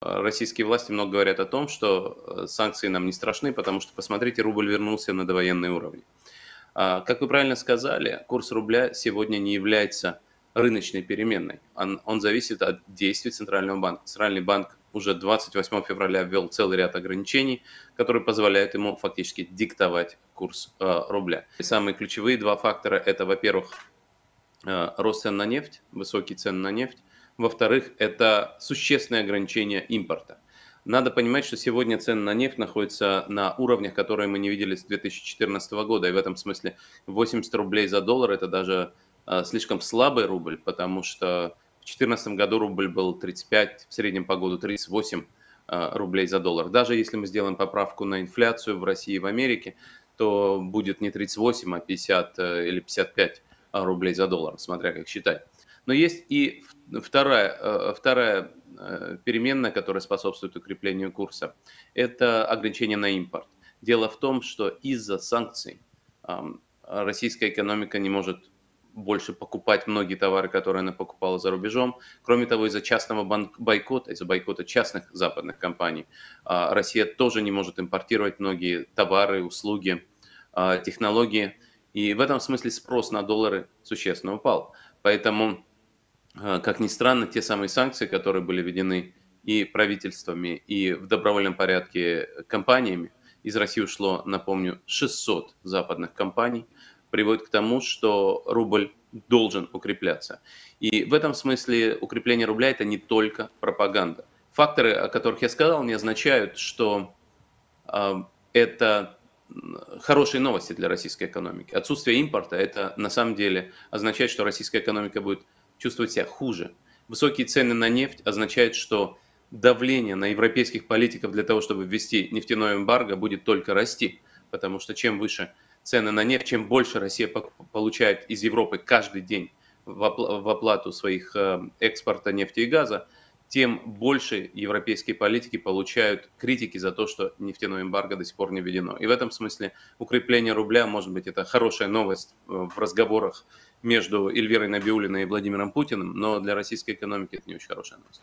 А российские власти много говорят о том, что э, санкции нам не страшны, потому что, посмотрите, рубль вернулся на довоенный уровень. А, как вы правильно сказали, курс рубля сегодня не является рыночной переменной. Он, он зависит от действий Центрального банка. Центральный банк уже 28 февраля ввел целый ряд ограничений, которые позволяют ему фактически диктовать курс э, рубля. И самые ключевые два фактора – это, во-первых, э, рост цен на нефть, высокие цены на нефть, во-вторых, это существенное ограничение импорта. Надо понимать, что сегодня цены на нефть находятся на уровнях, которые мы не видели с 2014 года. И в этом смысле 80 рублей за доллар – это даже э, слишком слабый рубль, потому что в 2014 году рубль был 35, в среднем по году 38 э, а, рублей за доллар. Даже если мы сделаем поправку на инфляцию в России и в Америке, то будет не 38, а 50 э, или 55 а, рублей за доллар, смотря как считать. Но есть и вторая, э, вторая э, переменная, которая способствует укреплению курса. Это ограничение на импорт. Дело в том, что из-за санкций российская экономика не может больше покупать многие товары, которые она покупала за рубежом. Кроме того, из-за частного бойкота, из-за бойкота частных западных компаний, а, Россия тоже не может импортировать многие товары, услуги, а, технологии. И в этом смысле спрос на доллары существенно упал. Поэтому а, как ни странно, те самые санкции, которые были введены и правительствами, и в добровольном порядке компаниями, из России ушло, напомню, 600 западных компаний, приводит к тому, что рубль должен укрепляться. И в этом смысле укрепление рубля – это не только пропаганда. Факторы, о которых я сказал, не означают, что э, это хорошие новости для российской экономики. Отсутствие импорта – это на самом деле означает, что российская экономика будет чувствовать себя хуже. Высокие цены на нефть означают, что давление на европейских политиков для того, чтобы ввести нефтяное эмбарго, будет только расти, потому что чем выше цены на нефть, чем больше Россия получает из Европы каждый день в оплату своих э, экспорта нефти и газа, тем больше европейские политики получают критики за то, что нефтяное эмбарго до сих пор не введено. И в этом смысле укрепление рубля, может быть, это хорошая новость э, в разговорах между Эльвирой Набиулиной и Владимиром Путиным, но для российской экономики это не очень хорошая новость.